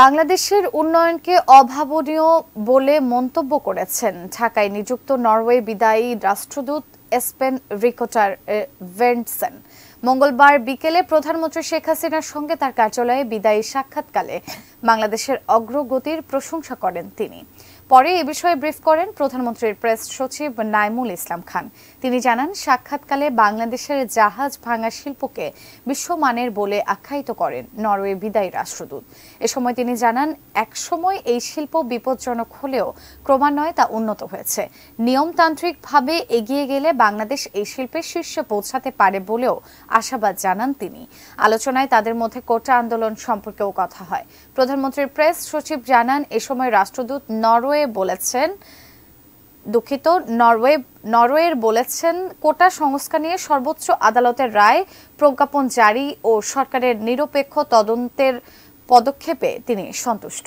বাংলাদেশের উন্নয়নকে অভাবনীয় বলে মন্তব্য করেছেন ঢাকায় নিযুক্ত নরওয়ে বিদায়ী রাষ্ট্রদূত এসপেন রিকোটার ভেন্টসেন মঙ্গলবার বিকেলে প্রধানমন্ত্রী শেখ হাসিনার সঙ্গে তার কার্যালয়ে বিদায়ী সাক্ষাৎকালে বাংলাদেশের অগ্রগতির প্রশংসা করেন তিনি পরে এ বিষয়ে ব্রিফ করেন প্রধানমন্ত্রীর প্রেস সচিব নাইমুল ইসলাম খান তিনি জানান সাক্ষাৎকালে বাংলাদেশের জাহাজ ভাঙা শিল্পকে বিশ্বমানের বলে আখ্যায়িত করেন নরওয়ে বিদায়ী রাষ্ট্রদূত এ সময় তিনি জানান একসময় এই শিল্প বিপজ্জনক হলেও ক্রমান্বয়ে তা উন্নত হয়েছে নিয়মতান্ত্রিকভাবে এগিয়ে গেলে বাংলাদেশ এই শিল্পের শীর্ষে পৌঁছাতে পারে বলেও আশাবাদ জানান তিনি আলোচনায় তাদের মধ্যে কোটা আন্দোলন সম্পর্কেও কথা হয় প্রধানমন্ত্রীর প্রেস সচিব জানান এ সময় রাষ্ট্রদূত নরওয়ে নরওয়ে বলেছেন দুঃখিত নরওয়ে নরওয়ের বলেছেন কোটা সংস্কার নিয়ে সর্বোচ্চ আদালতের রায় প্রজ্ঞাপন জারি ও সরকারের নিরপেক্ষ তদন্তের পদক্ষেপে তিনি সন্তুষ্ট